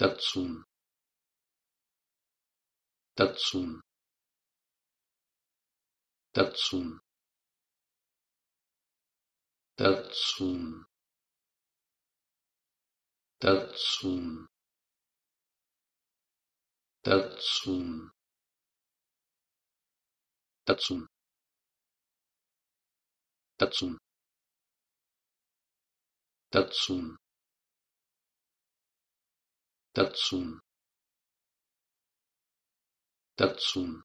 dazu dazu dazu dazu dazu dazu dazu dazu dazu dazu